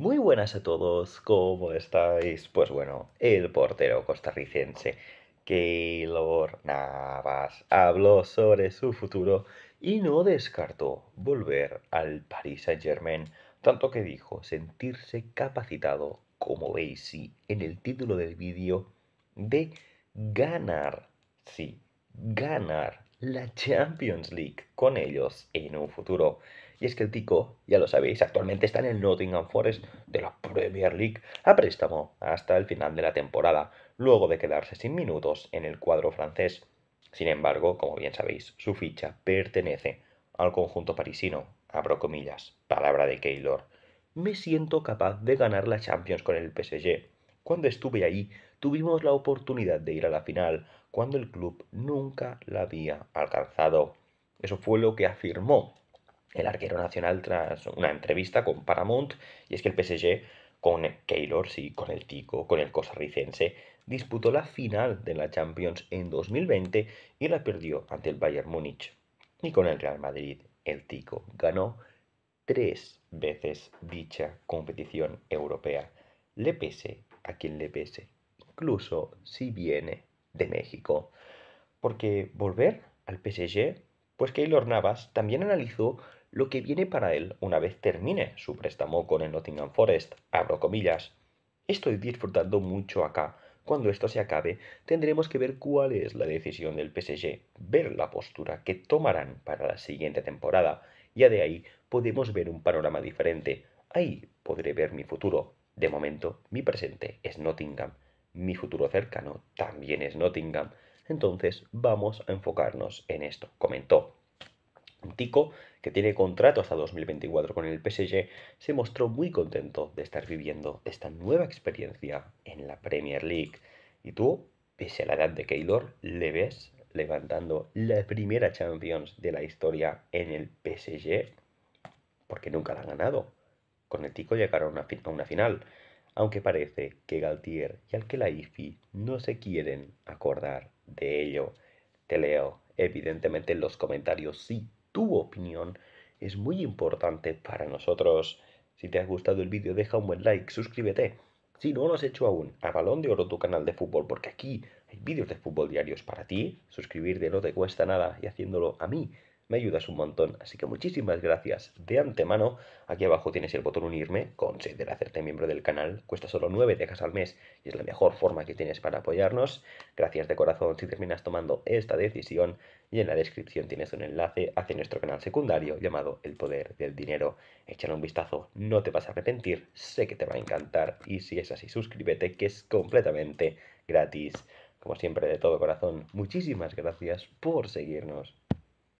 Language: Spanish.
Muy buenas a todos, ¿cómo estáis? Pues bueno, el portero costarricense Keylor Navas habló sobre su futuro y no descartó volver al Paris Saint-Germain, tanto que dijo sentirse capacitado, como veis sí, en el título del vídeo, de ganar, sí, ganar la Champions League con ellos en un futuro. Y es que el Tico, ya lo sabéis, actualmente está en el Nottingham Forest de la Premier League a préstamo hasta el final de la temporada, luego de quedarse sin minutos en el cuadro francés. Sin embargo, como bien sabéis, su ficha pertenece al conjunto parisino, abro comillas, palabra de Keylor. Me siento capaz de ganar la Champions con el PSG cuando estuve ahí, tuvimos la oportunidad de ir a la final, cuando el club nunca la había alcanzado. Eso fue lo que afirmó el arquero nacional tras una entrevista con Paramount, y es que el PSG con Keylor, sí, con el Tico, con el costarricense, disputó la final de la Champions en 2020 y la perdió ante el Bayern Múnich. Y con el Real Madrid, el Tico ganó tres veces dicha competición europea. Le pese a quien le pese, incluso si viene de México. Porque volver al PSG, pues Keylor Navas también analizó lo que viene para él una vez termine su préstamo con el Nottingham Forest, abro comillas. Estoy disfrutando mucho acá. Cuando esto se acabe, tendremos que ver cuál es la decisión del PSG, ver la postura que tomarán para la siguiente temporada. Ya de ahí podemos ver un panorama diferente. Ahí podré ver mi futuro. De momento, mi presente es Nottingham, mi futuro cercano también es Nottingham, entonces vamos a enfocarnos en esto, comentó. Tico, que tiene contrato hasta 2024 con el PSG, se mostró muy contento de estar viviendo esta nueva experiencia en la Premier League. Y tú, pese a la edad de Keylor, le ves levantando la primera Champions de la historia en el PSG, porque nunca la ha ganado con el Tico llegaron a una final, aunque parece que Galtier y Alquelaifi no se quieren acordar de ello. Te leo, evidentemente en los comentarios si tu opinión es muy importante para nosotros. Si te ha gustado el vídeo deja un buen like, suscríbete. Si no lo has hecho aún, a Balón de Oro tu canal de fútbol, porque aquí hay vídeos de fútbol diarios para ti. Suscribirte no te cuesta nada y haciéndolo a mí me ayudas un montón. Así que muchísimas gracias de antemano. Aquí abajo tienes el botón unirme, considera hacerte miembro del canal, cuesta solo 9 dejas al mes y es la mejor forma que tienes para apoyarnos. Gracias de corazón si terminas tomando esta decisión y en la descripción tienes un enlace hacia nuestro canal secundario llamado El Poder del Dinero. Échale un vistazo, no te vas a arrepentir, sé que te va a encantar y si es así suscríbete que es completamente gratis. Como siempre, de todo corazón, muchísimas gracias por seguirnos.